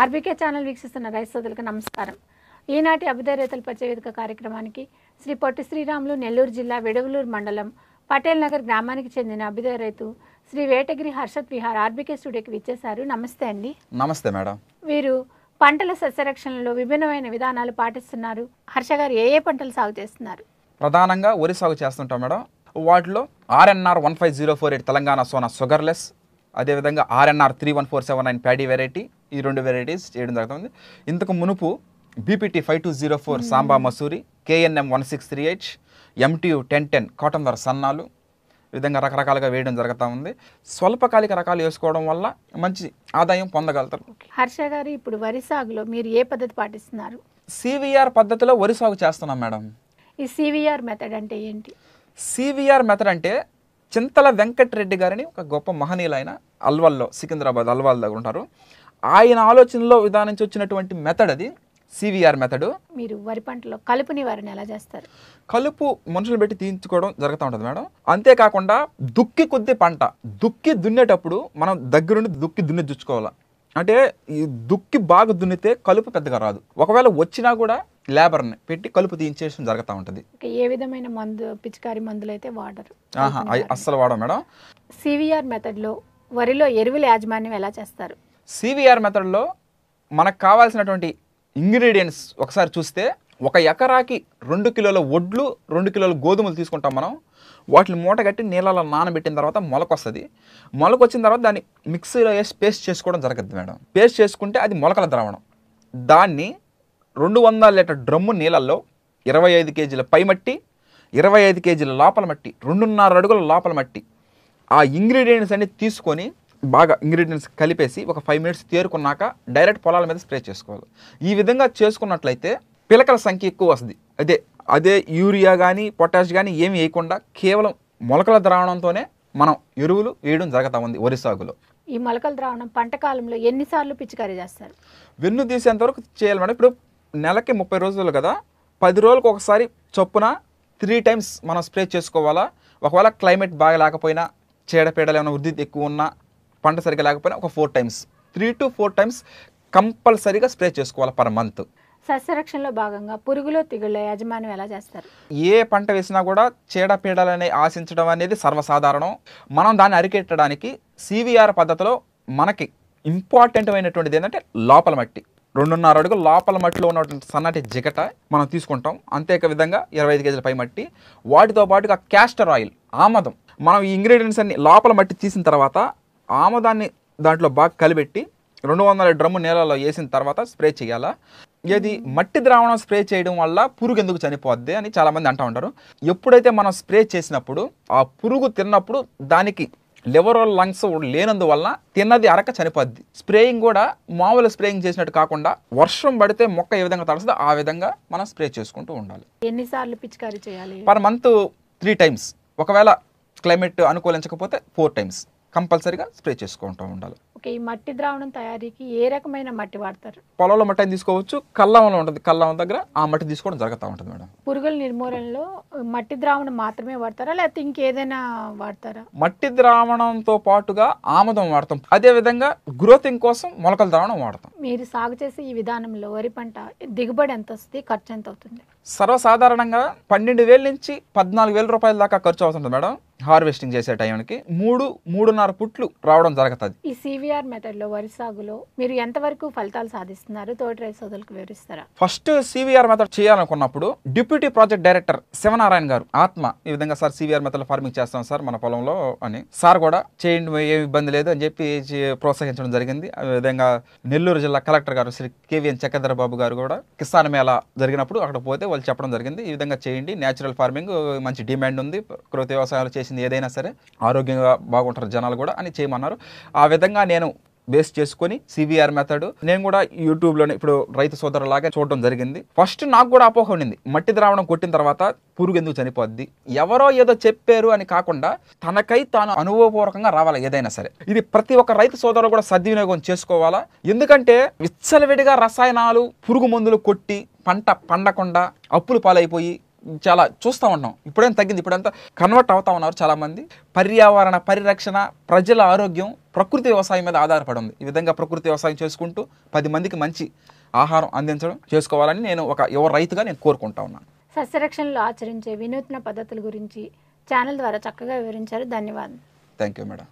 RBK channel వీక్షిస్తున్న రైతులకు నమస్కారం ఈనాటి అభిదయ రైతుల పరిచయ వేదిక కార్యక్రమానికి శ్రీ పొట్టి శ్రీరాములు నెల్లూరు జిల్లా వెడవలూరు మండలం పటేల్ నగర్ గ్రామానికి చెందిన అభిదయ రైతు శ్రీ వేటగిరి హర్షత్ విహార్ ఆర్బీకే స్టూడియోకి విచ్చేశారు నమస్తే అండి నమస్తే మేడం వీరు పంటల సస్యరక్షణలో విభిన్నమైన విధానాలు పాటిస్తున్నారు హర్ష గారు ఏ ఏ పంటలు సాగు చేస్తున్నారు ప్రధానంగా వరి సాగు చేస్తుంటాం మేడం వాటిలో RNR one five zero four eight Telangana Sona sugarless అదేవిధంగా RNR three one four seven nine paddy variety ఈ రెండు వెరైటీస్ చేయడం జరుగుతుంది ఇంతకు మునుపు BPT five two zero four Samba Masuri KNM one six three H MTU ten ten cotton ధర సన్నాలు విధంగా రకరకాలుగా వేయడం జరుగుతూ ఉంది స్వల్పకాలిక రకాలు వేసుకోవడం వల్ల మంచి ఆదాయం పొందగలుగుతారు హర్ష గారు ఇప్పుడు వరి సాగులో మీరు ఏ పద్ధతి పాటిస్తున్నారు సివిఆర్ పద్ధతిలో వరి సాగు చేస్తున్నాం మేడం ఈ సివిఆర్ మెథడ్ అంటే ఏంటి సివిఆర్ మెథడ్ అంటే చింతల వెంకటరెడ్డి గారిని ఒక గొప్ప మహనీయులైన అల్వాల్లో సికింద్రాబాద్ అల్వాల్ దగ్గర ఉంటారు ఆయన ఆలోచనలో విధానించి వచ్చినటువంటి మెథడ్ అది సివిఆర్ మెథడ్ మీరు వరి పంటలో కలుపు నివారణ ఎలా చేస్తారు కలుపు మనుషులు పెట్టి తీయించుకోవడం జరుగుతూ ఉంటుంది మేడం అంతేకాకుండా దుక్కి కొద్ది పంట దుక్కి దున్నేటప్పుడు మనం దగ్గరుండి దుక్కి దున్ని చూసుకోవాలి అంటే ఈ దుక్కి బాగా దున్నితే కలుపు పెద్దగా రాదు ఒకవేళ వచ్చినా కూడా లేబర్ని పెట్టి కలుపు తీయించేయడం జరుగుతూ ఉంటుంది ఏ విధమైన మందు పిచికారి మందులు అయితే వాడరు అస్సలు వాడం మేడం సివిఆర్ మెథడ్లో వరిలో ఎరువుల యాజమాన్యం ఎలా చేస్తారు సివిఆర్ మెథడ్లో మనకు కావాల్సినటువంటి ఇంగ్రీడియంట్స్ ఒకసారి చూస్తే ఒక ఎకరాకి రెండు కిలోల ఒడ్లు రెండు కిలోల గోధుమలు తీసుకుంటాం మనం వాటిని మూటగట్టి నీళ్ళలో నానబెట్టిన తర్వాత మొలకొస్తుంది మొలకొచ్చిన తర్వాత దాన్ని మిక్సీలో వేసి పేస్ట్ చేసుకోవడం జరగద్దు మేడం పేస్ట్ చేసుకుంటే అది మొలకల ద్రావణం దాన్ని రెండు వందల లీటర్ డ్రమ్ము నీళ్ళల్లో ఇరవై ఐదు కేజీల పై మట్టి ఇరవై ఐదు కేజీల లోపల మట్టి రెండున్నర అడుగుల లోపల మట్టి ఆ ఇంగ్రీడియంట్స్ అన్ని తీసుకొని బాగా ఇంగ్రీడియంట్స్ కలిపేసి ఒక ఫైవ్ మినిట్స్ తేరుకున్నాక డైరెక్ట్ పొలాల మీద స్ప్రే చేసుకోవాలి ఈ విధంగా చేసుకున్నట్లయితే పిలకల సంఖ్య ఎక్కువ వస్తుంది అదే అదే యూరియా కానీ పొటాష్ కానీ ఏమి వేయకుండా కేవలం మొలకల ద్రావణంతోనే మనం ఎరువులు వేయడం జరుగుతూ ఉంది వరి సాగులో ఈ మొలకల ద్రావణం పంట కాలంలో ఎన్నిసార్లు పిచికారీ చేస్తారు వెన్ను తీసేంత వరకు చేయాలి ఇప్పుడు నెలకి ముప్పై రోజులు కదా పది రోజులకు ఒకసారి చొప్పున త్రీ టైమ్స్ మనం స్ప్రే చేసుకోవాలా ఒకవేళ క్లైమేట్ బాగా లేకపోయినా చీడపీడలు ఏమైనా వృద్ధి ఎక్కువ ఉన్నా పంట సరిగ్గా లేకపోయినా ఒక four times three to four times కంపల్సరీగా స్ప్రే చేసుకోవాలి పర్ మంత్ సస్యరక్షణలో భాగంగా పురుగులో తిగుళ్ళ యాజమాన్యం ఎలా చేస్తారు ఏ పంట వేసినా కూడా చీడపీడలని ఆశించడం అనేది సర్వసాధారణం మనం దాన్ని అరికెట్టడానికి సివిఆర్ పద్ధతిలో మనకి ఇంపార్టెంట్ అయినటువంటిది ఏంటంటే లోపల మట్టి రెండున్నర అడుగు లోపల మట్టిలో ఉన్నటువంటి సన్నటి జిగట మనం తీసుకుంటాం అంతేక విధంగా ఇరవై ఐదు కేజీల పై మట్టి వాటితో పాటుగా క్యాస్టర్ ఆయిల్ ఆమదం మనం ఈ ఇంగ్రీడియంట్స్ అన్ని లోపల మట్టి తీసిన తర్వాత ఆమదాన్ని దాంట్లో బాగా కలిపెట్టి రెండు వందల డ్రమ్ము నేలలో వేసిన తర్వాత స్ప్రే చేయాలా ఇది మట్టి ద్రావణం స్ప్రే చేయడం వల్ల పురుగు ఎందుకు చనిపోద్ది అని చాలామంది అంటూ ఉంటారు ఎప్పుడైతే మనం స్ప్రే చేసినప్పుడు ఆ పురుగు తిన్నప్పుడు దానికి లివరో లంగ్స్ లేనందువల్ల తిన్నది అరక చనిపోద్ది స్ప్రేయింగ్ కూడా మామూలు స్ప్రేయింగ్ చేసినట్టు కాకుండా వర్షం పడితే మొక్క ఏ విధంగా తడుస్తుందో ఆ విధంగా మనం స్ప్రే చేసుకుంటూ ఉండాలి ఎన్నిసార్లు పిచికారీ చేయాలి పర్ మంత్ త్రీ టైమ్స్ ఒకవేళ క్లైమేట్ అనుకూలించకపోతే ఫోర్ టైమ్స్ కంపల్సరీగా స్ప్రే చేసుకుంటూ ఉండాలి ఓకే ఈ మట్టి ద్రావణం తయారీకి ఏ రకమైన మట్టి వాడతారు పొలంలో మట్టి తీసుకోవచ్చు కల్లంలో ఉంటుంది కల్లం దగ్గర ఆ మట్టి తీసుకోవడం జరుగుతూ ఉంటుంది మేడం పురుగుల నిర్మూలనలో మట్టి ద్రావణం మాత్రమే వాడతారా లేకపోతే ఇంకేదైనా వాడతారా మట్టి ద్రావణంతో పాటుగా ఆమదం వాడతాం అదే విధంగా గ్రోతింగ్ కోసం మొలకల ద్రావణం వాడతాం మీరు సాగు చేసే ఈ విధానంలో వరి పంట దిగుబడి ఎంత వస్తుంది ఖర్చు ఎంత అవుతుంది సర్వసాధారణంగా పన్నెండు వేల నుంచి పద్నాలుగు వేల రూపాయల దాకా ఖర్చు అవుతుంది మేడం హార్వెస్టింగ్ చేసే టైంకి మూడు మూడున్నర పుట్లు రావడం జరుగుతుంది ఈ సివిఆర్ మెథడ్ లో వరి సాగులో మీరు ఎంతవరకు ఫలితాలు సాధిస్తున్నారు తోటి రైతు సోదరులకు వివరిస్తారా ఫస్ట్ సివిఆర్ మెథడ్ చేయాలనుకున్నప్పుడు deputy project director Shivanarayana garu ఆత్మ ఈ విధంగా సార్ సివిఆర్ మెథడ్ ఫార్మింగ్ చేస్తాం సార్ మన పొలంలో అని సార్ కూడా చేయండి ఏమి ఇబ్బంది లేదు అని చెప్పి ప్రోత్సహించడం జరిగింది ఆ విధంగా నెల్లూరు జిల్లా కలెక్టర్ గారు శ్రీ కేవీఎన్ చక్రధర బాబు గారు కూడా కిసాన్ మేళా జరిగినప్పుడు అక్కడ పోతే వాళ్ళు చెప్పడం జరిగింది ఈ విధంగా చేయండి న్యాచురల్ ఫార్మింగ్ మంచి డిమాండ్ ఉంది కృత వ్యవసాయాలు చేసింది ఏదైనా సరే ఆరోగ్యంగా బాగుంటారు జనాలు కూడా అని చేయమన్నారు ఆ విధంగా నేను బేస్ చేసుకొని సివిఆర్ మెథడ్ నేను కూడా లో ఇప్పుడు రైతు లాగా చూడడం జరిగింది ఫస్ట్ నాకు కూడా అపోహ ఉండింది మట్టి ద్రావణం కొట్టిన తర్వాత పురుగు ఎందుకు చనిపోద్ది ఎవరో ఏదో చెప్పారు అని కాకుండా తనకై తాను అనుభవపూర్వకంగా రావాలి ఏదైనా సరే ఇది ప్రతి ఒక్క రైతు సోదరులు కూడా సద్వినియోగం చేసుకోవాలా ఎందుకంటే విచ్చలవిడిగా రసాయనాలు పురుగు మందులు కొట్టి పంట పండకుండా అప్పులు పాలైపోయి చాలా చూస్తూ ఉన్నాం ఇప్పుడేం తగ్గింది ఇప్పుడంతా కన్వర్ట్ అవుతా ఉన్నారు చాలామంది పర్యావరణ పరిరక్షణ ప్రజల ఆరోగ్యం ప్రకృతి వ్యవసాయం మీద ఆధారపడి ఉంది ఈ విధంగా ప్రకృతి వ్యవసాయం చేసుకుంటూ పది మందికి మంచి ఆహారం అందించడం చేసుకోవాలని నేను ఒక యువ రైతుగా నేను కోరుకుంటా ఉన్నాను సస్యరక్షణలో ఆచరించే వినూత్న పద్ధతుల గురించి ఛానల్ ద్వారా చక్కగా వివరించారు ధన్యవాదాలు థ్యాంక్ యూ మేడం